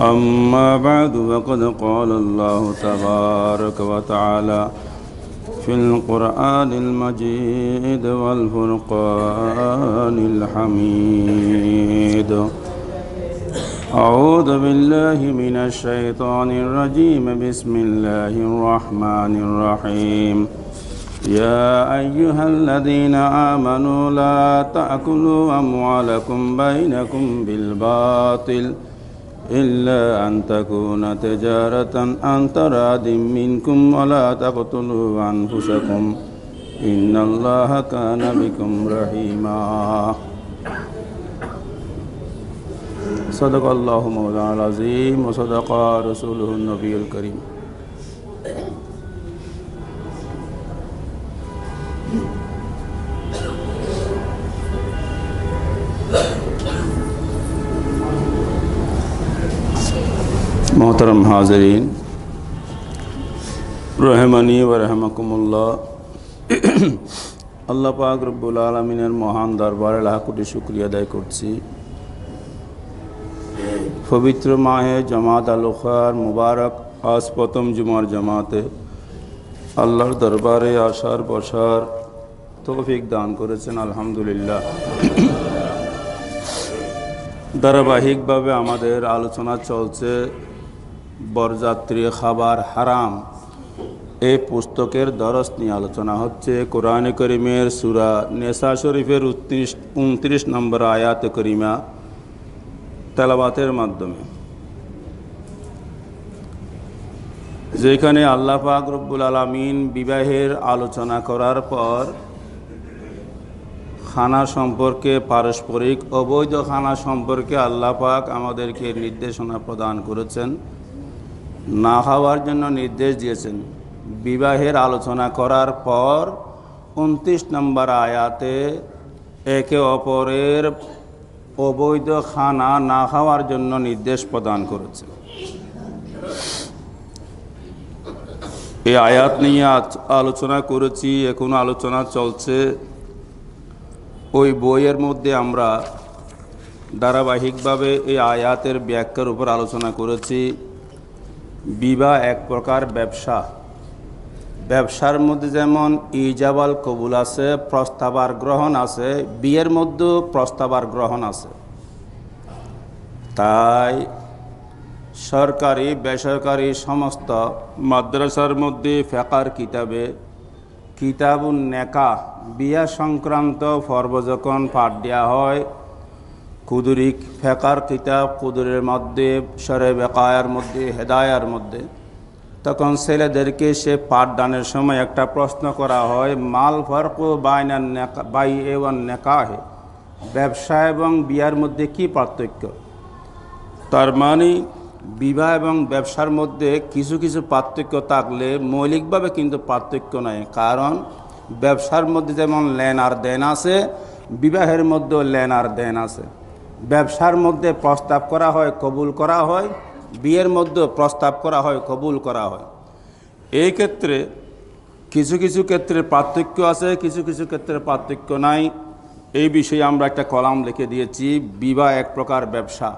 أما بعد فقد قال الله تبارك وتعالى في القرآن المجيد والفرقان الحميد أعوذ بالله من الشيطان الرجيم بسم الله الرحمن الرحيم يا أيها الذين آمنوا لا تأكلوا أموالكم بينكم بالباطل ۖ إلا أن تكون تجارة عن تراد منكم ولا تقتلوا أنفسكم إن الله كان بكم رحيما صدق الله مولانا العظيم وصدق رسوله النبي الكريم মোহতরম হাজরিন রহমানি রহমকুমুল্লাহ আল্লাহ পাক রব্বুল আলমিনের মহান দরবারে লাহাকুটি শুক্রিয়া আদায় করছি পবিত্র মাহে জামাত আলোখার মুবারক আজ প্রথম জুমার জামাতে আল্লাহর দরবারে আসার বসার তৌফিক দান করেছেন আলহামদুলিল্লাহ ধারাবাহিকভাবে আমাদের আলোচনা চলছে বরযাত্রী খাবার হারাম এই পুস্তকের দরস নিয়ে আলোচনা হচ্ছে কোরআন করিমের সুরা নেশা শরীফের উনত্রিশ উনত্রিশ নম্বর আয়াত করিমা তেলাবাতের মাধ্যমে যেখানে আল্লাহ পাক রব্বুল আলমিন বিবাহের আলোচনা করার পর খানা সম্পর্কে পারস্পরিক অবৈধ খানা সম্পর্কে আল্লাহ পাক আমাদেরকে নির্দেশনা প্রদান করেছেন না হওয়ার জন্য নির্দেশ দিয়েছেন বিবাহের আলোচনা করার পর উনত্রিশ নম্বর আয়াতে একে অপরের অবৈধ খানা না খাওয়ার জন্য নির্দেশ প্রদান করেছে এই আয়াত নিয়ে আলোচনা করেছি এখন আলোচনা চলছে ওই বইয়ের মধ্যে আমরা ধারাবাহিকভাবে এই আয়াতের ব্যাখ্যার উপর আলোচনা করেছি বিবাহ এক প্রকার ব্যবসা ব্যবসার মধ্যে যেমন ইজাবাল কবুল আছে প্রস্তাবার গ্রহণ আছে বিয়ের মধ্যেও প্রস্তাবার গ্রহণ আছে তাই সরকারি বেসরকারি সমস্ত মাদ্রাসার মধ্যে ফেকার কিতাবে কিতাবুন নেকা বিয়া সংক্রান্ত পর্ব যখন পাঠ দেওয়া হয় কুদুরি ফেকার কিতাব কুদুরের মধ্যে সরে বেকায়ার মধ্যে হেদায়ার মধ্যে তখন ছেলেদেরকে সে পাঠদানের সময় একটা প্রশ্ন করা হয় মাল ফরক বাইনার বাই এবং নেকাহে ব্যবসা এবং বিয়ার মধ্যে কি পার্থক্য তার মানে বিবাহ এবং ব্যবসার মধ্যে কিছু কিছু পার্থক্য থাকলে মৌলিকভাবে কিন্তু পার্থক্য নয় কারণ ব্যবসার মধ্যে যেমন লেন আর দেন আছে বিবাহের মধ্যেও লেন আর দেন আছে ব্যবসার মধ্যে প্রস্তাব করা হয় কবুল করা হয় বিয়ের মধ্যে প্রস্তাব করা হয় কবুল করা হয় এই ক্ষেত্রে কিছু কিছু ক্ষেত্রে পার্থক্য আছে কিছু কিছু ক্ষেত্রে পার্থক্য নাই এই বিষয়ে আমরা একটা কলাম লিখে দিয়েছি বিবাহ এক প্রকার ব্যবসা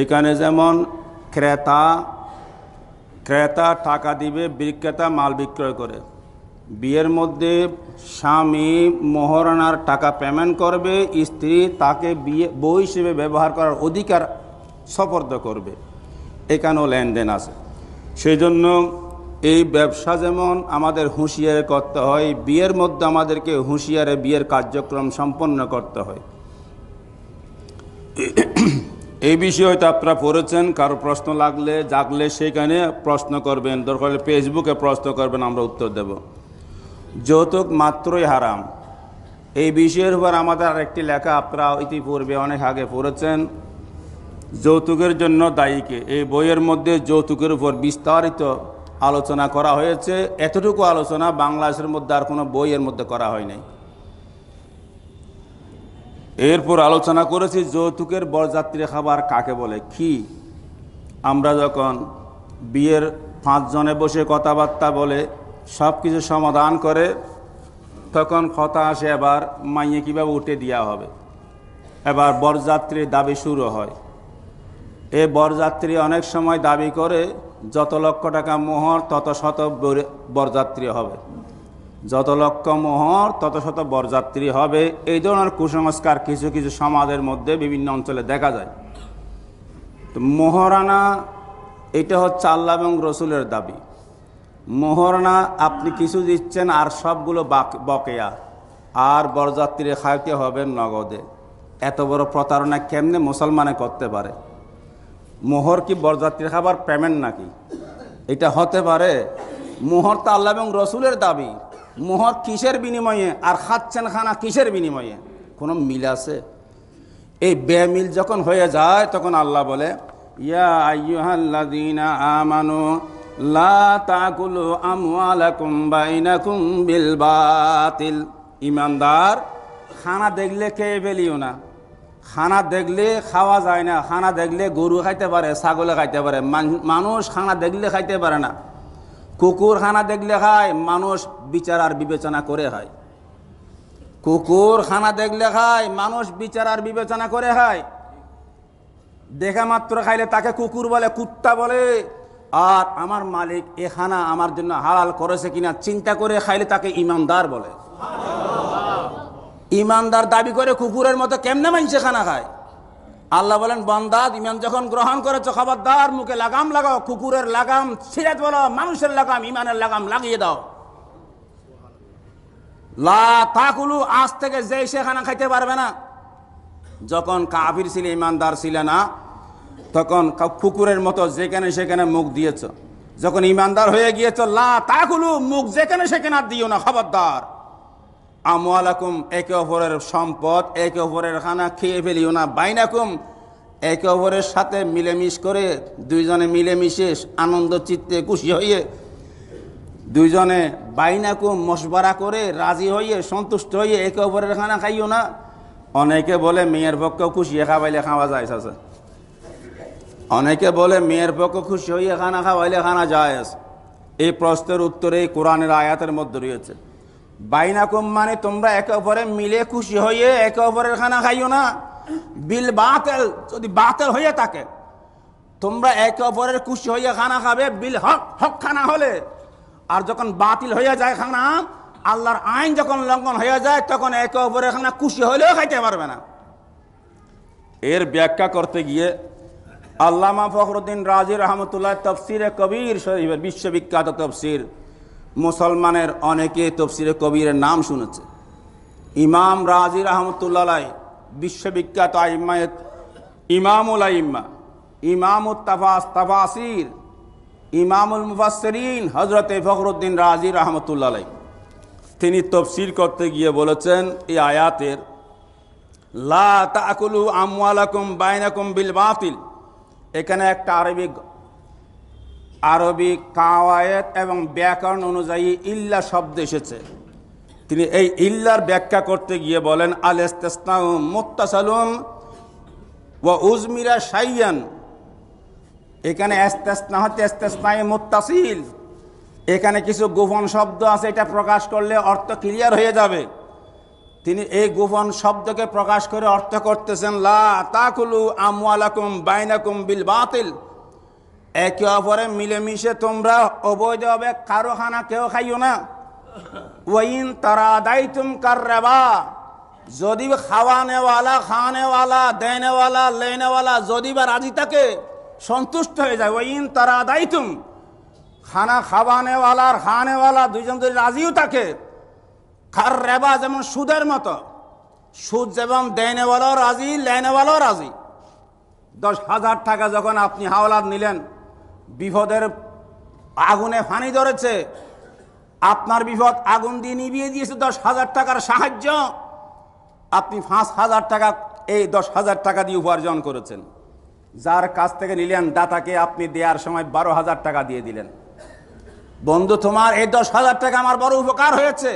এখানে যেমন ক্রেতা ক্রেতা টাকা দিবে বিক্রেতা মাল বিক্রয় করে বিয়ের মধ্যে স্বামী মহারণার টাকা পেমেন্ট করবে স্ত্রী তাকে বিয়ে বউ হিসেবে ব্যবহার করার অধিকার সফর্দ করবে এখানেও লেনদেন আছে সেই জন্য এই ব্যবসা যেমন আমাদের হুঁশিয়ারে করতে হয় বিয়ের মধ্যে আমাদেরকে হুঁশিয়ারে বিয়ের কার্যক্রম সম্পন্ন করতে হয় এই বিষয়ে হয়তো আপনারা পড়েছেন কারো প্রশ্ন লাগলে জাগলে সেখানে প্রশ্ন করবেন দরকার হলে ফেসবুকে প্রশ্ন করবেন আমরা উত্তর দেবো যৌতুক মাত্রই হারাম এই বিষয়ের উপর আমাদের আরেকটি লেখা আপনারা ইতিপূর্বে অনেক আগে পড়েছেন যৌতুকের জন্য দায়ীকে এই বইয়ের মধ্যে যৌতুকের উপর বিস্তারিত আলোচনা করা হয়েছে এতটুকু আলোচনা বাংলাদেশের মধ্যে আর কোনো বইয়ের মধ্যে করা হয় নাই এরপর আলোচনা করেছি যৌতুকের বরযাত্রী খাবার কাকে বলে কি আমরা যখন বিয়ের পাঁচজনে বসে কথাবার্তা বলে সব কিছু সমাধান করে তখন কথা আসে এবার মাইয়ে কীভাবে উঠে দেওয়া হবে এবার বরযাত্রীর দাবি শুরু হয় এ বরযাত্রী অনেক সময় দাবি করে যত লক্ষ টাকা মোহর তত শত বরযাত্রী হবে যত লক্ষ মোহর তত শত বরযাত্রী হবে এই ধরনের কুসংস্কার কিছু কিছু সমাজের মধ্যে বিভিন্ন অঞ্চলে দেখা যায় তো মোহরানা এটা হচ্ছে আল্লাহ এবং রসুলের দাবি মোহর না আপনি কিছু দিচ্ছেন আর সবগুলো বকেয়া আর বরযাত্রীর খাইতে হবেন নগদে এত বড় প্রতারণা কেমনে মুসলমানে করতে পারে মোহর কি বরযাত্রীর খাবার পেমেন্ট নাকি এটা হতে পারে মোহর তো আল্লাহ এবং রসুলের দাবি মোহর কিসের বিনিময়ে আর খাচ্ছেন খানা কিসের বিনিময়ে কোনো মিল আছে এই বেমিল যখন হয়ে যায় তখন আল্লাহ বলে ইয়া আইয়ুহাল্লাদিনা আমানু বাতিল ইমানদার খানা দেখলে কে বেলিও না খানা দেখলে খাওয়া যায় না খানা দেখলে গরু খাইতে পারে ছাগলে খাইতে পারে মানুষ খানা দেখলে খাইতে পারে না কুকুর খানা দেখলে খায় মানুষ বিচার আর বিবেচনা করে হয় কুকুর খানা দেখলে খায় মানুষ বিচার আর বিবেচনা করে হয় দেখা মাত্র খাইলে তাকে কুকুর বলে কুত্তা বলে আর আমার মালিক এ খানা আমার জন্য হালাল করেছে কিনা চিন্তা করে খাইলে তাকে ইমানদার বলে ইমানদার দাবি করে কুকুরের মতো কেমনে মানছে খানা খায় আল্লাহ বলেন বন্দাদ ইমান যখন গ্রহণ করেছো খবরদার মুখে লাগাম লাগাও কুকুরের লাগাম ছিঁড়ে বলো মানুষের লাগাম ইমানের লাগাম লাগিয়ে দাও লা তাকুলু আজ থেকে যেই সে খানা খাইতে পারবে না যখন কাফির ছিল ইমানদার ছিল না তখন কুকুরের মতো যেখানে সেখানে মুখ দিয়েছ যখন ইমানদার হয়ে গিয়েছ লা তাকুলু মুখ যেখানে সেখানে আর দিও না খবরদার আমলাকুম একে অপরের সম্পদ একে অপরের খানা খেয়ে ফেলিও না বাইনাকুম একে অপরের সাথে মিলেমিশ করে দুইজনে মিলেমিশে আনন্দ চিত্তে খুশি হয়ে দুইজনে বাইনাকুম মশবারা করে রাজি হইয়ে সন্তুষ্ট হইয়ে একে অপরের খানা খাইও না অনেকে বলে মেয়ের পক্ষেও খুশিয়ে খাবাইলে খাওয়া যায় চাচা অনেকে বলে মেয়ের পক্ষ খুশি হইয়া খানা খাওয়াইলে খানা যায় এই প্রশ্নের উত্তরে এই কোরআনের আয়াতের মধ্যে রয়েছে বাইনাকুম মানে তোমরা একে অপরে মিলে খুশি হয়ে একে অপরের খানা খাইও না বিল বাতেল যদি বাতেল হয়ে থাকে তোমরা একে অপরের খুশি হইয়া খানা খাবে বিল হক হক খানা হলে আর যখন বাতিল হয়ে যায় খানা আল্লাহর আইন যখন লঙ্ঘন হয়ে যায় তখন একে অপরের খানা খুশি হলেও খাইতে পারবে না এর ব্যাখ্যা করতে গিয়ে আল্লামা ফখরুদ্দিন রাজির রহমতুল্লাহ তফসিরে কবির শরীফের বিশ্ববিখ্যাত তফসির মুসলমানের অনেকে তফসিরে কবিরের নাম শুনেছে ইমাম রাজি রহমতুল্লাহ বিশ্ববিখ্যাত আইম্মায় ইমামুল আইম্মা ইমামুল তাফাস তাফাসির ইমামুল মুফাসরিন হজরত ফখরুদ্দিন রাজি রহমতুল্লাহ তিনি তফসির করতে গিয়ে বলেছেন এই আয়াতের লা তাকুলু আমওয়ালাকুম বাইনাকুম বিল বাতিল এখানে একটা আরবি আরবি কাওয়ায়েত এবং ব্যাকরণ অনুযায়ী ইল্লা শব্দ এসেছে তিনি এই ইল্লার ব্যাখ্যা করতে গিয়ে বলেন আল ইস্তেসনাউ ও উজমিরা সাইয়ান এখানে এস্তেসনা হচ্ছে এস্তেসনাই মুত্তাসিল এখানে কিছু গোপন শব্দ আছে এটা প্রকাশ করলে অর্থ ক্লিয়ার হয়ে যাবে তিনি এই গোপন শব্দকে প্রকাশ করে অর্থ করতেছেন লা তাকুলু আমওয়ালাকুম বাইনাকুম বিল বাতিল একে অপরে মিলেমিশে তোমরা অবৈধভাবে কারো খানা কেউ খাইও না ওইন তারা দায়িতুম কার রেবা যদি খাওয়ানেওয়ালা খাওয়ানেওয়ালা দেনেওয়ালা লেনেওয়ালা যদি বা রাজি থাকে সন্তুষ্ট হয়ে যায় ওইন তারা দায়িতুম খানা খাওয়ানেওয়ালা আর খাওয়ানেওয়ালা দুইজন যদি রাজিও থাকে কার রেবা যেমন সুদের মতো সুদ যেমন দেনেওয়ালাও রাজি লেনেওয়ালাও রাজি দশ হাজার টাকা যখন আপনি হাওলাত নিলেন বিপদের আগুনে ফানি ধরেছে আপনার বিপদ আগুন দিয়ে নিবিয়ে দিয়েছে দশ হাজার টাকার সাহায্য আপনি পাঁচ হাজার টাকা এই দশ হাজার টাকা দিয়ে উপার্জন করেছেন যার কাছ থেকে নিলেন দাতাকে আপনি দেওয়ার সময় বারো হাজার টাকা দিয়ে দিলেন বন্ধু তোমার এই দশ হাজার টাকা আমার বড় উপকার হয়েছে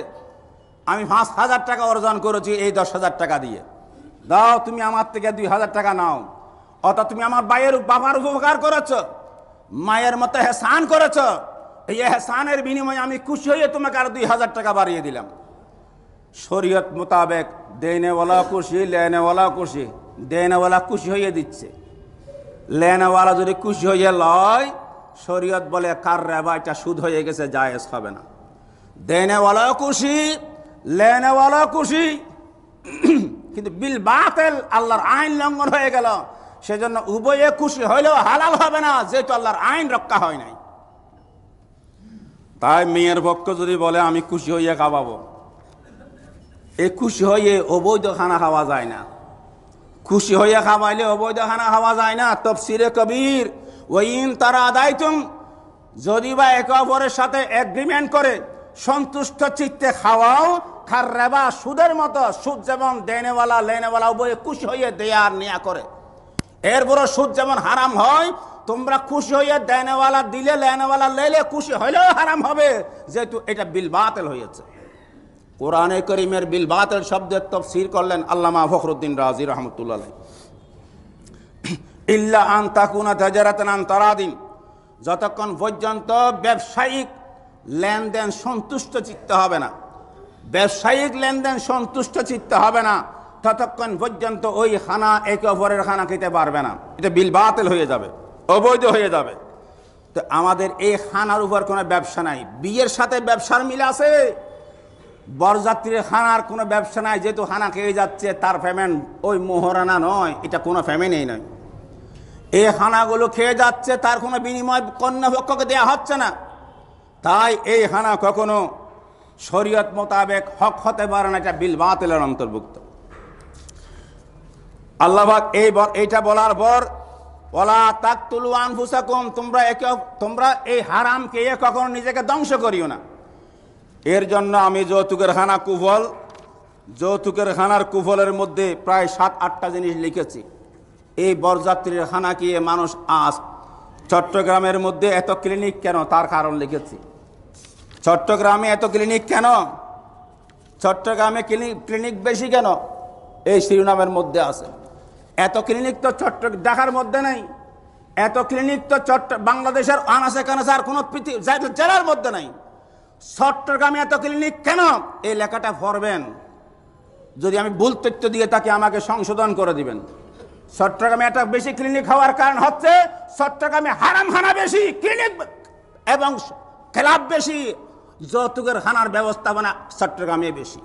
আমি পাঁচ হাজার টাকা অর্জন করেছি এই দশ হাজার টাকা দিয়ে দাও তুমি আমার থেকে দুই হাজার টাকা নাও অর্থাৎ তুমি আমার বাইয়ের বাবার উপকার করেছ মায়ের মতো হেসান করেছ এই হেসানের বিনিময়ে আমি খুশি হয়ে তোমাকে আর দুই হাজার টাকা বাড়িয়ে দিলাম শরীয়ত মোতাবেক দেনেওয়ালা খুশি লেনেওয়ালা খুশি দেনেওয়ালা খুশি হয়ে দিচ্ছে লেনেওয়ালা যদি খুশি হয়ে লয় শরীয়ত বলে কার এটা সুদ হয়ে গেছে জায়েজ হবে না দেনেওয়ালাও খুশি লেনেওয়ালা খুশি কিন্তু বিল বাতেল আল্লাহর আইন লঙ্ঘন হয়ে গেল সেজন্য উভয়ে খুশি হইলেও হালাল হবে না যেহেতু আল্লাহর আইন রক্ষা হয় নাই তাই মেয়ের পক্ষ যদি বলে আমি খুশি হইয়া খাওয়াবো এ খুশি হয়ে অবৈধ খানা খাওয়া যায় না খুশি হইয়া খাওয়াইলে অবৈধ খানা খাওয়া যায় না তফসিরে কবির ওইন তারা আদায় যদি বা একে অপরের সাথে এগ্রিমেন্ট করে সন্তুষ্ট চিত্তে খাওয়াও খার রেবা সুদের মতো সুদ যেমন দেনেওয়ালা লেনেওয়ালা উভয়ে খুশি হয়ে দেয়ার নেয়া করে এরপরও সুদ যেমন হারাম হয় তোমরা খুশি হয়ে দেনেওয়ালা দিলে লেনেওয়ালা লেলে খুশি হলেও হারাম হবে যেহেতু এটা বিল বাতিল হয়েছে কোরআনে করিমের বিল বাতিল শব্দের তফসির করলেন আল্লামা ফখরুদ্দিন রাজি রহমতুল্লাহ ইল্লা আন তাকুনা তাজারাতান তারাদিন যতক্ষণ পর্যন্ত ব্যবসায়িক লেনদেন সন্তুষ্ট চিত্ত হবে না ব্যবসায়িক লেনদেন সন্তুষ্ট চিত্তে হবে না ততক্ষণ পর্যন্ত ওই খানা একে অপরের খানা খেতে পারবে না এটা বিল বাতিল হয়ে যাবে অবৈধ হয়ে যাবে তো আমাদের এই খানার উপর কোনো ব্যবসা নাই বিয়ের সাথে ব্যবসার মিল আছে বরযাত্রীর খানার কোনো ব্যবসা নাই যেহেতু হানা খেয়ে যাচ্ছে তার পেমেন্ট ওই মোহরানা নয় এটা কোনো পেমেন্টই নয় এই হানাগুলো খেয়ে যাচ্ছে তার কোনো বিনিময় কন্যা পক্ষকে দেওয়া হচ্ছে না তাই এই হানা কখনো শরীয়ত মোতাবেক হক হতে পারে না এটা বিল বাতিলের অন্তর্ভুক্ত আল্লাহাক এই এইটা বলার পর ওলা তাকতুলু আনফুসাকুম তোমরা একে তোমরা এই হারামকে এ কখনো নিজেকে ধ্বংস করিও না এর জন্য আমি যৌতুকের খানা কুফল যৌতুকের খানার কুফলের মধ্যে প্রায় সাত আটটা জিনিস লিখেছি এই বরযাত্রীর খানা কিয়ে মানুষ আজ চট্টগ্রামের মধ্যে এত ক্লিনিক কেন তার কারণ লিখেছি চট্টগ্রামে এত ক্লিনিক কেন চট্টগ্রামে ক্লিনিক ক্লিনিক বেশি কেন এই শিরোনামের মধ্যে আছে এত ক্লিনিক তো চট্ট ঢাকার মধ্যে নেই এত ক্লিনিক তো চট্ট বাংলাদেশের আনাসে কানাসে আর কোনো জেলার মধ্যে নাই চট্টগ্রামে এত ক্লিনিক কেন এই লেখাটা ভরবেন যদি আমি ভুল তথ্য দিয়ে তাকে আমাকে সংশোধন করে দিবেন চট্টগ্রামে একটা বেশি ক্লিনিক হওয়ার কারণ হচ্ছে চট্টগ্রামে হারামহানা বেশি ক্লিনিক এবং ক্লাব বেশি যৌতুকের খানার ব্যবস্থাপনা মানে চট্টগ্রামে বেশি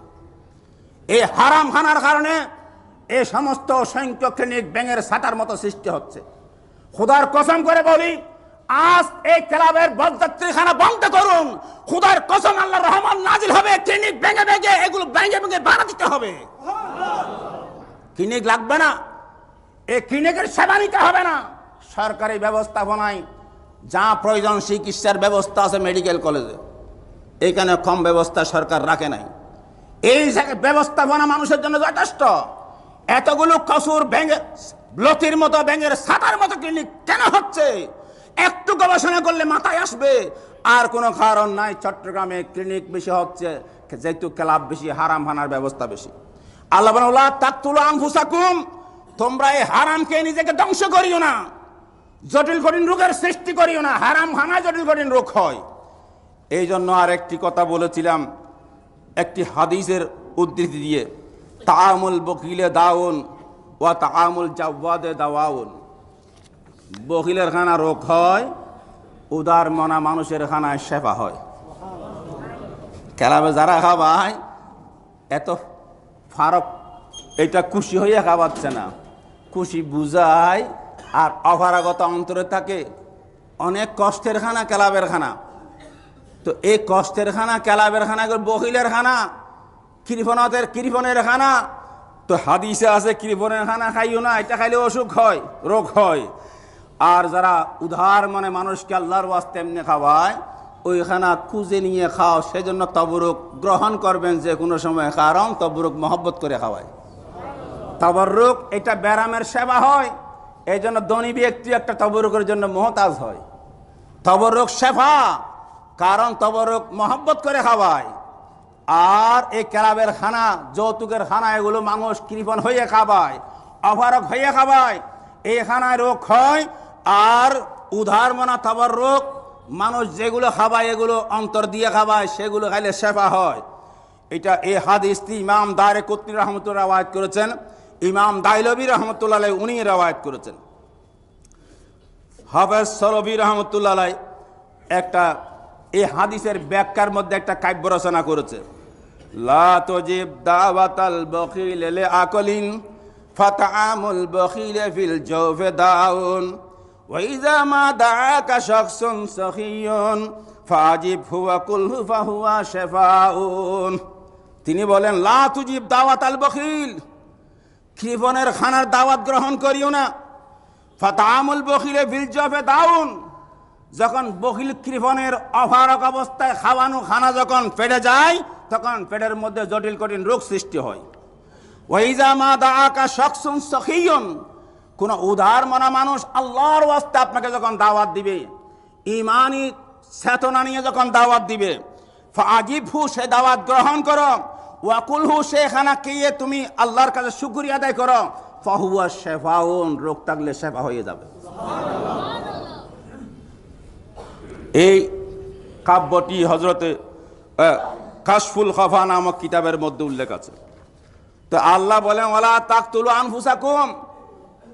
এই হারাম খানার কারণে এই সমস্ত অসংখ্য ক্লিনিক ব্যাঙের ছাতার মতো সৃষ্টি হচ্ছে খুদার কসম করে বলি আজ এই ক্লাবের বদযাত্রীখানা বন্ধ করুন খুদার কসম আল্লাহ রহমান নাজিল হবে ক্লিনিক ব্যাঙে ব্যাঙে এগুলো ব্যাঙে ব্যাঙে বানা দিতে হবে ক্লিনিক লাগবে না এই ক্লিনিকের সেবা নিতে হবে না সরকারি ব্যবস্থাপনায় যা প্রয়োজন চিকিৎসার ব্যবস্থা আছে মেডিকেল কলেজে এখানে কম ব্যবস্থা সরকার রাখে নাই এই ব্যবস্থাপনা মানুষের জন্য যথেষ্ট এতগুলো কসুর ব্যাঙের লতির মতো ব্যাঙের সাতার মতো ক্লিনিক কেন হচ্ছে একটু গবেষণা করলে মাথায় আসবে আর কোনো কারণ নাই চট্টগ্রামে ক্লিনিক বেশি হচ্ছে যেহেতু ক্লাব বেশি হারাম হানার ব্যবস্থা বেশি আল্লাহ তুলো আনফুসাকুম তোমরা এই হারামকে নিজেকে ধ্বংস করিও না জটিল কঠিন রোগের সৃষ্টি করিও না হারাম হানা জটিল কঠিন রোগ হয় এই জন্য আর একটি কথা বলেছিলাম একটি হাদিসের উদ্ধৃতি দিয়ে তামুল বকিলে দাউন ওয়া তামুল জাওয়াদে দাওয়াউন বকিলের খানা রোগ হয় উদার মনা মানুষের খানায় সেবা হয় খেলাবে যারা খাবায় এত ফারক এটা খুশি হইয়া খাওয়াচ্ছে না খুশি বুঝায় আর অভারাগত অন্তরে থাকে অনেক কষ্টের খানা ক্লাবের খানা তো এ কষ্টের খানা ক্যালাবের খানা বহিলের খানা কৃপণতের কৃপনের খানা তো হাদিসে আছে কৃপনের খানা খাইও না এটা খাইলে অসুখ হয় রোগ হয় আর যারা উধার মানে মানুষকে আল্লাহর ওয়াস্তে এমনি খাওয়ায় ওইখানা খুঁজে নিয়ে খাও সেজন্য তবরুক গ্রহণ করবেন যে কোনো সময় কারণ তবরুক মহব্বত করে খাওয়ায় তবরুক এটা ব্যারামের সেবা হয় এই জন্য ধনী ব্যক্তি একটা তবরুকের জন্য মহতাজ হয় তবরুক সেফা কারণ তবরক মহব্বত করে খাওয়ায় আর এই ক্যারাবের খানা যৌতুকের খানা এগুলো মানুষ কৃপণ হয়ে খাবায় অভারক হয়ে খাবায় এই খানায় রোগ হয় আর উধার মনা তবর রোগ মানুষ যেগুলো খাবায় এগুলো অন্তর দিয়ে খাবায় সেগুলো খাইলে সেফা হয় এটা এ হাদিস্তি ইমাম দায়ের কত্রী রহমতুল্লাহ রাওয়ায়ত করেছেন ইমাম দাইলবী রহমতুল্লাহ উনি রাওয়ায়ত করেছেন হাফেজ সরবি রহমতুল্লাহ একটা এই হাদিসের ব্যাখ্যার মধ্যে একটা কাব্য রচনা করেছে দাওয়াতাল আকলিন দাউন মা ফাজিব হুয়া শেফাউন তিনি বলেন লা তুজিব দাওয়াত আল বখিল কৃপণের খানার দাওয়াত গ্রহণ করিও না ফাতামুল বখিলে ফিল দাউন যখন বকিল কৃপণের অভারক অবস্থায় খাওয়ানো খানা যখন পেটে যায় তখন পেটের মধ্যে জটিল কঠিন রোগ সৃষ্টি হয় ওইজা মা দাকা সকসুন সখিয়ন কোন উদার মনা মানুষ আল্লাহর ওয়াস্তে আপনাকে যখন দাওয়াত দিবে ইমানই চেতনা নিয়ে যখন দাওয়াত দিবে আজিবহু সে দাওয়াত গ্রহণ করো হু সে খানা খেয়ে তুমি আল্লাহর কাছে শুক্রিয়া আদায় করো ফাহুয়া শেফাউন রোগ থাকলে শেফা হয়ে যাবে এই কাব্যটি হজরতে কাশফুল খফা নামক কিতাবের মধ্যে উল্লেখ আছে তো আল্লাহ বলেন ওলা তাকতুল আনফুসাকুম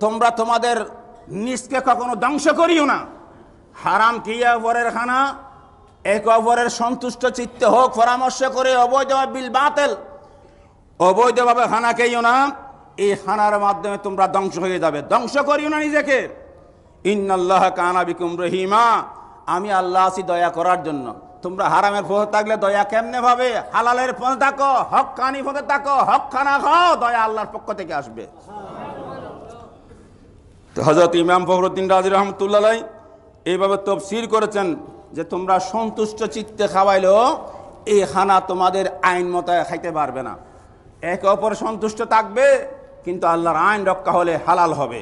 তোমরা তোমাদের নিজকে কখনো ধ্বংস করিও না হারাম কিয়া অপরের খানা এক অপরের সন্তুষ্ট চিত্তে হোক পরামর্শ করে অবৈধ বিল বাতেল অবৈধভাবে খানা খেয়েও না এই খানার মাধ্যমে তোমরা ধ্বংস হয়ে যাবে ধ্বংস করিও না নিজেকে ইন্নাল্লাহ কানাবিকুম রহিমা আমি আল্লাহ আছি দয়া করার জন্য তোমরা হারামের পথে থাকলে দয়া কেমনে ভাবে হালালের পথে থাকো হক কানি পথে থাকো হক খানা খাও দয়া আল্লাহর পক্ষ থেকে আসবে তো হজরত ইমাম ফখরুদ্দিন রাজি রহমতুল্লাহ এইভাবে তফসির করেছেন যে তোমরা সন্তুষ্ট চিত্তে খাওয়াইলেও এই খানা তোমাদের আইন মতো খাইতে পারবে না একে অপর সন্তুষ্ট থাকবে কিন্তু আল্লাহর আইন রক্ষা হলে হালাল হবে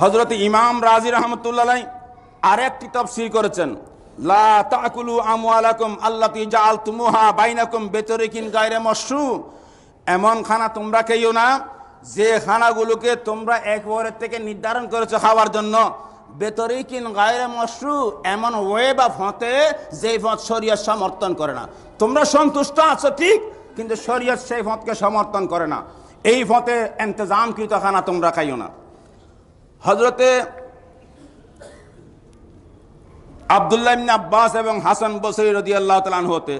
হজরত ইমাম রাজি রহমতুল্লাহ আর একটি তফসির করেছেন লা তাকুলু এমন খানা তোমরা না যে খানাগুলোকে তোমরা এক থেকে নির্ধারণ করেছো খাওয়ার জন্য বেতরিকিন গায়ে মশরু এমন ওয়ে বা ফতে যে ফত শরিয়া সমর্থন করে না তোমরা সন্তুষ্ট আছো ঠিক কিন্তু শরীয় সেই ফতকে সমর্থন করে না এই ফতে এন্তজামকৃত খানা তোমরা খাইও না হজরতে আবদুল্লাহ ইবনে আব্বাস এবং হাসান বসরি রদিয়াল্লাহ তালান হতে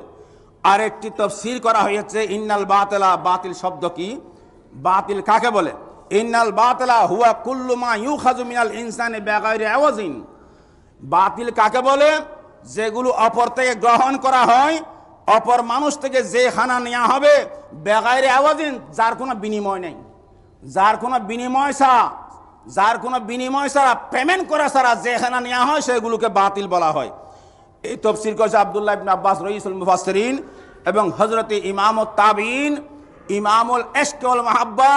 আরেকটি তফসির করা হয়েছে ইন্নাল বাতলা বাতিল শব্দ কি বাতিল কাকে বলে ইন্নাল বাতলা হুয়া কুল্লুমা ইউ খাজু মিনাল ইনসানে বেগাইরে আওয়াজিন বাতিল কাকে বলে যেগুলো অপর থেকে গ্রহণ করা হয় অপর মানুষ থেকে যে খানা নেওয়া হবে বেগাইরে আওয়াজিন যার কোনো বিনিময় নেই যার কোনো বিনিময় ছাড়া যার কোনো বিনিময় ছাড়া পেমেন্ট করা ছাড়া যেখানে নেওয়া হয় সেগুলোকে বাতিল বলা হয় এই তফসির করেছে আবদুল্লাহ ইবিন আব্বাস রহিসুল মুফাসরিন এবং হজরতে ইমামুল তাবিন ইমামুল এশকল মাহাব্বা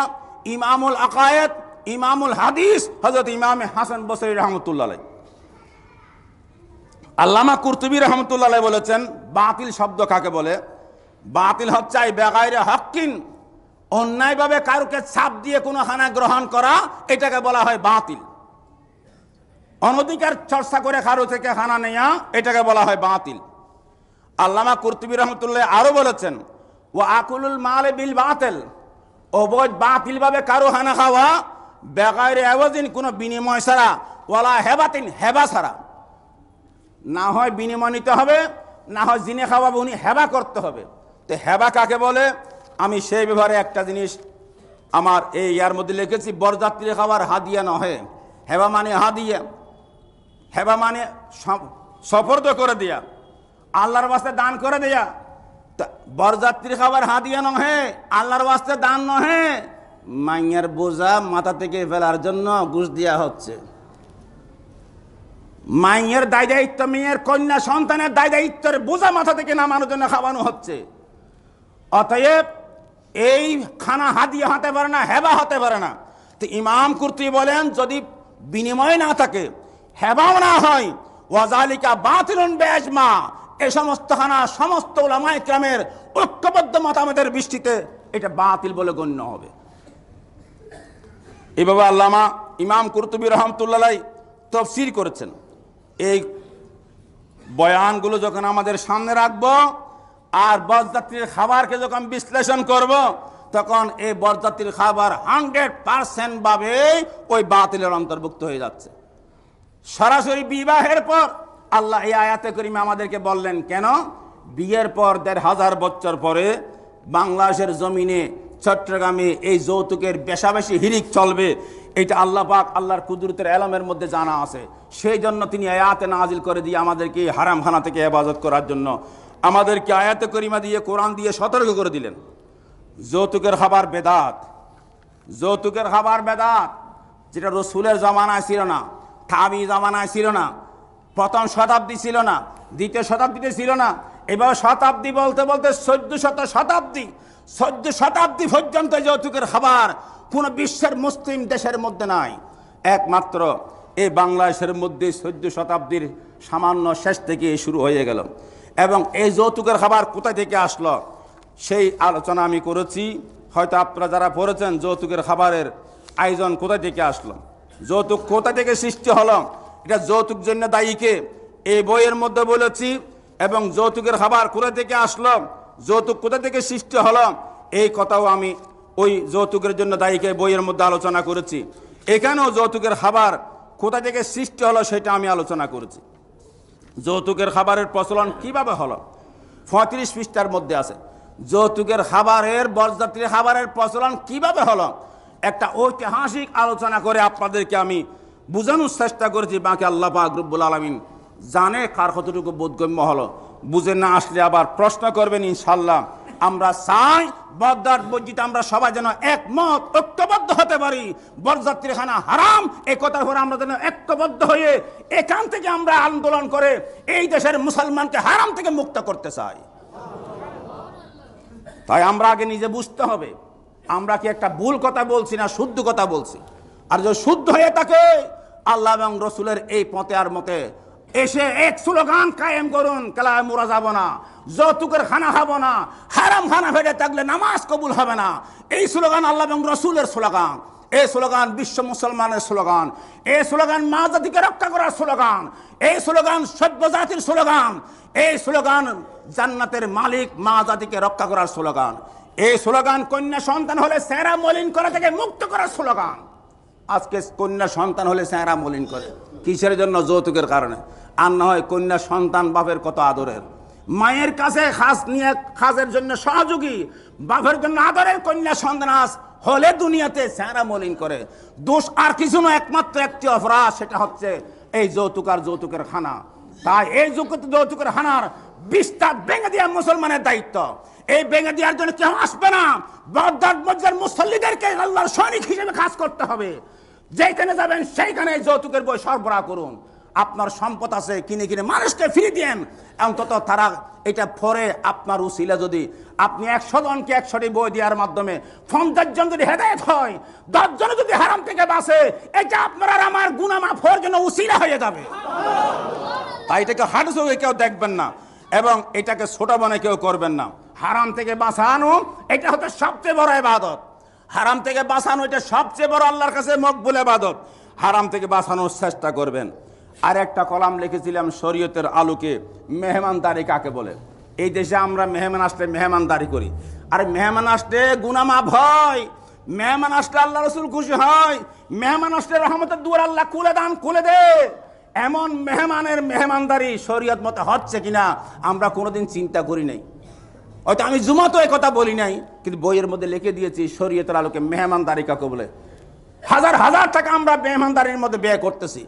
ইমামুল আকায়েত ইমামুল হাদিস হজরত ইমাম হাসান বসরি রহমতুল্লাহ আল্লামা কুর্তুবী রহমতুল্লাহ বলেছেন বাতিল শব্দ কাকে বলে বাতিল হচ্ছে বেগাইরে হকিন অন্যায়ভাবে কারুকে ছাপ দিয়ে কোনো হানা গ্রহণ করা এটাকে বলা হয় বাতিল অনধিকার চর্চা করে কারো থেকে হানা নেয়া এটাকে বলা হয় বাতিল আল্লামা কুরতুবি রহমতুল্লাহ আরও বলেছেন ও আকুলুল মালে বিল বাতেল অবৈধ বাতিলভাবে কারো হানা খাওয়া বেগায়ের আওয়াজিন কোনো বিনিময় ছাড়া ওলা হেবাতিন হেবা ছাড়া না হয় বিনিময় নিতে হবে না হয় জিনে খাওয়াবে উনি হেবা করতে হবে তো হেবা কাকে বলে আমি সেই ব্যাপারে একটা জিনিস আমার এই ইয়ার মধ্যে লিখেছি বরযাত্রী খাবার হাদিয়া নহে হেবা মানে হাদিয়া হেবা মানে সফর তো করে দেয়া আল্লাহর বাস্তে দান করে দেয়া বরযাত্রী খাবার হাদিয়া নহে আল্লাহর বাস্তে দান নহে মাইয়ার বোঝা মাথা থেকে ফেলার জন্য ঘুষ দেওয়া হচ্ছে মাইয়ের দায় দায়িত্ব মেয়ের কন্যা সন্তানের দায় দায়িত্বের বোঝা মাথা থেকে নামানোর জন্য খাওয়ানো হচ্ছে অতএব এই খানা হাদিয়া হাতে পারে না হেবা হতে পারে না তো ইমাম কুর্তি বলেন যদি বিনিময় না থাকে হেবাও না হয় ওয়াজালিকা বাতিলুন বেজমা এ সমস্ত খানা সমস্ত ওলামায় ক্রামের ঐক্যবদ্ধ মতামতের বৃষ্টিতে এটা বাতিল বলে গণ্য হবে এভাবে আল্লামা ইমাম কুরতুবী রহমতুল্লাহ তফসির করেছেন এই বয়ানগুলো যখন আমাদের সামনে রাখবো আর বরযাত্রীর খাবারকে যখন বিশ্লেষণ করব। তখন এই বরযাত্রীর খাবার হান্ড্রেড ভাবে ওই বাতিলের অন্তর্ভুক্ত হয়ে যাচ্ছে সরাসরি বিবাহের পর আল্লাহ এই আয়াতে করিমে আমাদেরকে বললেন কেন বিয়ের পর দেড় হাজার বছর পরে বাংলাদেশের জমিনে চট্টগ্রামে এই যৌতুকের বেশাবেশি হিরিক চলবে এটা আল্লাহ পাক আল্লাহর কুদরতের এলমের মধ্যে জানা আছে সেই জন্য তিনি আয়াতে নাজিল করে দিয়ে আমাদেরকে হারাম খানা থেকে হেফাজত করার জন্য আমাদেরকে আয়াত করিমা দিয়ে কোরআন দিয়ে সতর্ক করে দিলেন যৌতুকের খাবার বেদাত যৌতুকের খাবার বেদাত যেটা রসুলের জমানায় ছিল না থাবি জমানায় ছিল না প্রথম শতাব্দী ছিল না দ্বিতীয় শতাব্দীতে ছিল না এবার শতাব্দী বলতে বলতে চোদ্দ শত শতাব্দী চোদ্দ শতাব্দী পর্যন্ত যৌতুকের খাবার কোনো বিশ্বের মুসলিম দেশের মধ্যে নাই একমাত্র এই বাংলাদেশের মধ্যে চোদ্দ শতাব্দীর সামান্য শেষ থেকে শুরু হয়ে গেল এবং এই যৌতুকের খাবার কোথা থেকে আসলো সেই আলোচনা আমি করেছি হয়তো আপনারা যারা পড়েছেন যৌতুকের খাবারের আয়োজন কোথায় থেকে আসলো যৌতুক কোথা থেকে সৃষ্টি হলো এটা যৌতুক জন্য দায়ীকে এই বইয়ের মধ্যে বলেছি এবং যৌতুকের খাবার কোথা থেকে আসলো যৌতুক কোথা থেকে সৃষ্টি হলো এই কথাও আমি ওই যৌতুকের জন্য দায়ীকে বইয়ের মধ্যে আলোচনা করেছি এখানেও যৌতুকের খাবার কোথা থেকে সৃষ্টি হলো সেটা আমি আলোচনা করেছি যৌতুকের খাবারের প্রচলন কিভাবে হলো পঁয়ত্রিশ পৃষ্ঠার মধ্যে আছে যৌতুকের খাবারের বরযাত্রীর খাবারের প্রচলন কিভাবে হলো একটা ঐতিহাসিক আলোচনা করে আপনাদেরকে আমি বুঝানোর চেষ্টা করেছি বাকি আল্লাহ আকরুবুল আলমিন জানে কার কতটুকু বোধগম্য হলো বুঝে না আসলে আবার প্রশ্ন করবেন ইনশাল্লাহ আমরা চাই বদার মসজিদ আমরা সবাই যেন একমত ঐক্যবদ্ধ হতে পারি বরযাত্রীখানা হারাম এ কথা আমরা যেন ঐক্যবদ্ধ হয়ে এখান থেকে আমরা আন্দোলন করে এই দেশের মুসলমানকে হারাম থেকে মুক্ত করতে চাই তাই আমরা আগে নিজে বুঝতে হবে আমরা কি একটা ভুল কথা বলছি না শুদ্ধ কথা বলছি আর যদি শুদ্ধ হয়ে থাকে আল্লাহ এবং রসুলের এই পথে আর মতে এসে এক স্লোগান কায়েম করুন কালায় মোরা যাব না যৌতুকের খানা খাবো না হারাম খানা ফেটে থাকলে নামাজ কবুল হবে না এই স্লোগান আল্লাহ এবং রসুলের স্লোগান এই স্লোগান বিশ্ব মুসলমানের স্লোগান এই স্লোগান মা জাতিকে রক্ষা করার স্লোগান এই স্লোগান সভ্য জাতির স্লোগান এই স্লোগান জান্নাতের মালিক মা জাতিকে রক্ষা করার স্লোগান এই স্লোগান কন্যা সন্তান হলে সেরা মলিন করা থেকে মুক্ত করার স্লোগান আজকে কন্যা সন্তান হলে স্যাঁরা মলিন করে কিসের জন্য যৌতুকের কারণে আর না হয় কন্যা সন্তান বাপের কত আদরের মায়ের কাছে খাস নিয়ে খাসের জন্য সহযোগী বাপের জন্য আদরের কন্যা সন্তান আস হলে দুনিয়াতে স্যাঁরা মলিন করে দোষ আর কিছু না একমাত্র একটি অপরাধ সেটা হচ্ছে এই যৌতুক আর যৌতুকের খানা তাই এই যৌতুকের হানার বিস্তার ভেঙে দেওয়া মুসলমানের দায়িত্ব এই ভেঙে দেওয়ার জন্য কেউ আসবে না বাগদাদ মজার মুসল্লিদেরকে আল্লাহর সৈনিক হিসেবে কাজ করতে হবে যেখানে যাবেন সেইখানে যৌতুকের বই সরবরাহ করুন আপনার সম্পদ আছে কিনে কিনে মানুষকে ফিরে দিয়েন অন্তত তারা এটা ফরে আপনার উচিলে যদি আপনি একশো জনকে একশোটি বই দেওয়ার মাধ্যমে পঞ্চাশ জন যদি হেদায়ত হয় দশজন যদি হারাম থেকে বাঁচে এটা আপনার আর আমার গুণামাফ হওয়ার জন্য উচিলা হয়ে যাবে তাই এটাকে হাট কেউ দেখবেন না এবং এটাকে ছোট মনে কেউ করবেন না হারাম থেকে বাঁচানো এটা হচ্ছে সবচেয়ে বড় এবাদত হারাম থেকে বাঁচানো এটা সবচেয়ে বড় আল্লাহর কাছে মকবুল এবাদত হারাম থেকে বাঁচানোর চেষ্টা করবেন আর একটা কলাম লিখেছিলাম শরীয়তের আলোকে মেহমানদারি কাকে বলে এই দেশে আমরা মেহমান আসলে মেহমানদারি করি আর মেহমান আসলে গুনামাপ হয় মেহমান আসলে আল্লাহ রসুল খুশি হয় মেহমান আসলে রহমতের দুয়ার আল্লাহ খুলে দান খুলে দে এমন মেহমানের মেহমানদারি শরীয়ত মতে হচ্ছে কিনা আমরা কোনোদিন চিন্তা করি নাই হয়তো আমি জুমাতো কথা বলি নাই কিন্তু বইয়ের মধ্যে লিখে দিয়েছি শরীয়তের আলোকে মেহমানদারি কাকে বলে হাজার হাজার টাকা আমরা মেহমানদারির মধ্যে ব্যয় করতেছি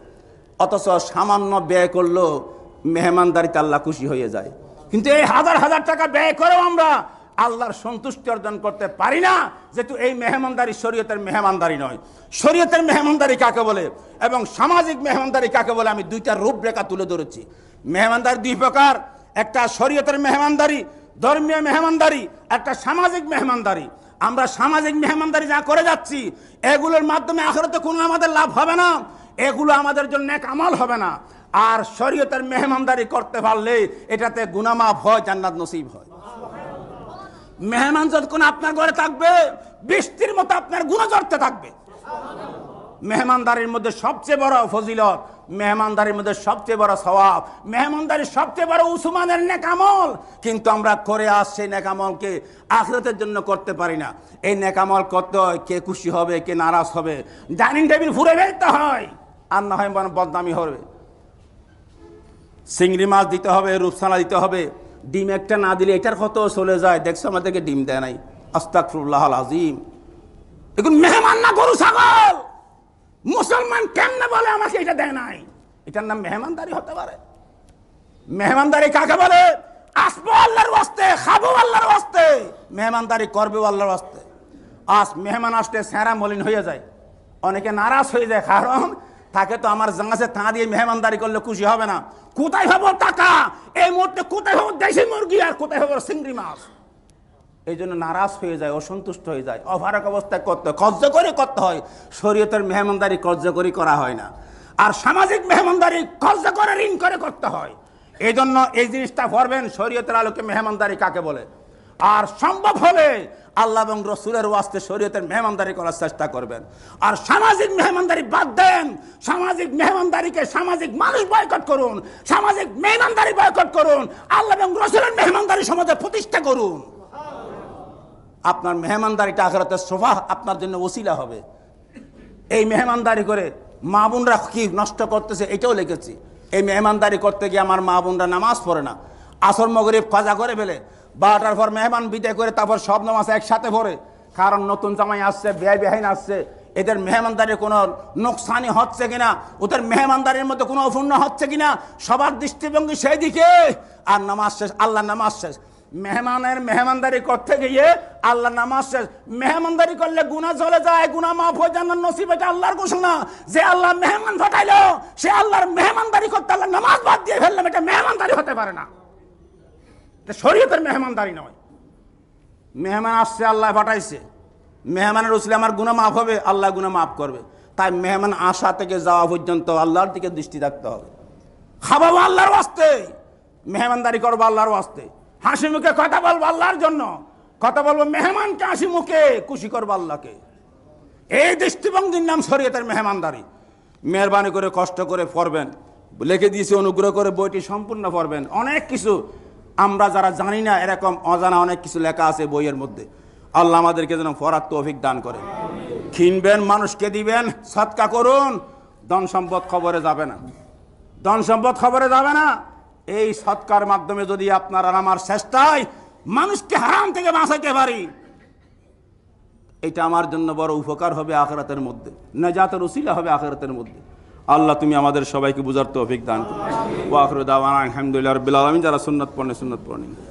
অথচ সামান্য ব্যয় করলেও মেহমানদারিতে আল্লাহ খুশি হয়ে যায় কিন্তু এই হাজার হাজার টাকা ব্যয় করেও আমরা আল্লাহর সন্তুষ্টি অর্জন করতে পারি না যেহেতু এই মেহমানদারি শরীয়তের মেহমানদারি নয় শরীয়তের মেহমানদারি কাকে বলে এবং সামাজিক মেহমানদারি কাকে বলে আমি দুইটা রূপরেখা তুলে ধরেছি মেহমানদারি দুই প্রকার একটা শরীয়তের মেহমানদারি ধর্মীয় মেহমানদারি একটা সামাজিক মেহমানদারি আমরা সামাজিক মেহমানদারি যা করে যাচ্ছি এগুলোর মাধ্যমে আখরতে কোনো আমাদের লাভ হবে না এগুলো আমাদের জন্য এক আমল হবে না আর শরীয়তের মেহমানদারি করতে পারলে এটাতে গুনামাফ হয় জান্নাত নসিব হয় মেহমান যতক্ষণ আপনার ঘরে থাকবে বৃষ্টির মতো আপনার গুণজর্তে থাকবে মেহমানদারির মধ্যে সবচেয়ে বড় ফজিলত মেহমানদারির মধ্যে সবচেয়ে বড় স্বভাব মেহমানদারির সবচেয়ে বড় উসুমানের নেকামল কিন্তু আমরা করে আসছি নেকামলকে আখরাতের জন্য করতে পারি না এই নেকামল করতে হয় কে খুশি হবে কে নারাজ হবে ডাইনিং টেবিল ফুরে বেরতে হয় আর না হয় বদনামি হবে চিংড়ি মাছ দিতে হবে রূপসানা দিতে হবে ডিম একটা না দিলে এটার কত চলে যায় দেখছো আমাদেরকে ডিম দেয় নাই আস্তাকফুল্লাহ আজিম এখন মেহমান না গরু ছাগল মুসলমান কেমনে বলে আমাকে এটা দেয় নাই এটার নাম মেহমানদারি হতে পারে মেহমানদারি কাকে বলে আসবো আল্লাহর বাস্তে খাবো আল্লাহর বাস্তে মেহমানদারি করবে আল্লাহর বাস্তে আস মেহমান আসতে স্যারা মলিন হয়ে যায় অনেকে নারাজ হয়ে যায় কারণ তাকে তো আমার জাহাজে থা দিয়ে মেহমানদারি করলে খুশি হবে না কোথায় হবো টাকা এই মুহূর্তে কোথায় হবো দেশি মুরগি আর কোথায় হবো সিংড়ি মাছ এই জন্য নারাজ হয়ে যায় অসন্তুষ্ট হয়ে যায় অভারক অবস্থায় করতে কর্য করে করতে হয় শরীয়তের মেহমানদারি কর্যকরী করা হয় না আর সামাজিক মেহমানদারি কর্য করে ঋণ করে করতে হয় এই জন্য এই জিনিসটা ভরবেন শরীয়তের আলোকে মেহমানদারি কাকে বলে আর সম্ভব হলে আল্লাহ এবং রসুলের ওয়াস্তে শরীয়তের মেহমানদারি করার চেষ্টা করবেন আর সামাজিক মেহমানদারি বাদ দেন সামাজিক মেহমানদারিকে সামাজিক মানুষ বয়কট করুন সামাজিক মেহমানদারি বয়কট করুন আল্লাহ এবং রসুলের মেহমানদারি সমাজে প্রতিষ্ঠা করুন আপনার মেহমানদারিটা আখরাতে সোফা আপনার জন্য ওসিলা হবে এই মেহমানদারি করে মা বোনরা কি নষ্ট করতেছে এটাও লিখেছি এই মেহমানদারি করতে গিয়ে আমার মা বোনরা নামাজ পড়ে না আসর মগরীব খাজা করে ফেলে বারোটার পর মেহমান বিদায় করে তারপর সব নামাজ একসাথে ভরে কারণ নতুন জামাই আসছে ব্যয় বেহাইন আসছে এদের মেহমানদারের কোনো নোকসানি হচ্ছে কিনা ওদের মেহমানদারের মধ্যে কোনো অপূর্ণ হচ্ছে কিনা সবার দৃষ্টিভঙ্গি সেই দিকে আর নামাজ শেষ আল্লাহ নামাজ শেষ মেহমানের মেহমানদারি করতে গিয়ে আল্লাহ নামাজ শেষ মেহমানদারি করলে গুণা চলে যায় গুণা মাফ হয়ে জানার নসিব এটা আল্লাহর ঘোষণা যে আল্লাহ মেহমান ফাটাইল সে আল্লাহর মেহমানদারি করতে আল্লাহ নামাজ বাদ দিয়ে ফেললাম এটা মেহমানদারি হতে পারে না শরীয়তের মেহমানদারি নয় মেহমান আসছে আল্লাহ পাঠাইছে মেহমানের উচলে আমার গুণা মাফ হবে আল্লাহ গুণা মাফ করবে তাই মেহমান আসা থেকে যাওয়া পর্যন্ত আল্লাহর দিকে দৃষ্টি রাখতে হবে খাবাবো আল্লাহর আসতে মেহমানদারি করবো আল্লাহর আসতে হাসি মুখে কথা বলবো আল্লাহর জন্য কথা বলবো মেহমানকে হাসি মুখে খুশি করবো আল্লাহকে এই দৃষ্টিভঙ্গির নাম শরীয়তের মেহমানদারি মেহরবানি করে কষ্ট করে পড়বেন লিখে দিয়েছি অনুগ্রহ করে বইটি সম্পূর্ণ পড়বেন অনেক কিছু আমরা যারা জানি না এরকম অজানা অনেক কিছু লেখা আছে বইয়ের মধ্যে আল্লাহ আমাদেরকে যেন ফরাত তৌফিক দান করে কিনবেন মানুষকে দিবেন সৎকা করুন ধন সম্পদ খবরে যাবে না ধন সম্পদ খবরে যাবে না এই সৎকার মাধ্যমে যদি আপনার আর আমার চেষ্টায় মানুষকে হারাম থেকে বাঁচাতে পারি এটা আমার জন্য বড় উপকার হবে আখরাতের মধ্যে নাজাতের উসিলা হবে আখরাতের মধ্যে আল্লাহ তুমি আমাদের সবাইকে বুঝার তো অভিজ্ঞান করো আখরুদ্দাওয়ান আলহামদুলিল্লাহ রবিল আলমিন যারা সুন্নত পড়নে সুন্নত পড়নি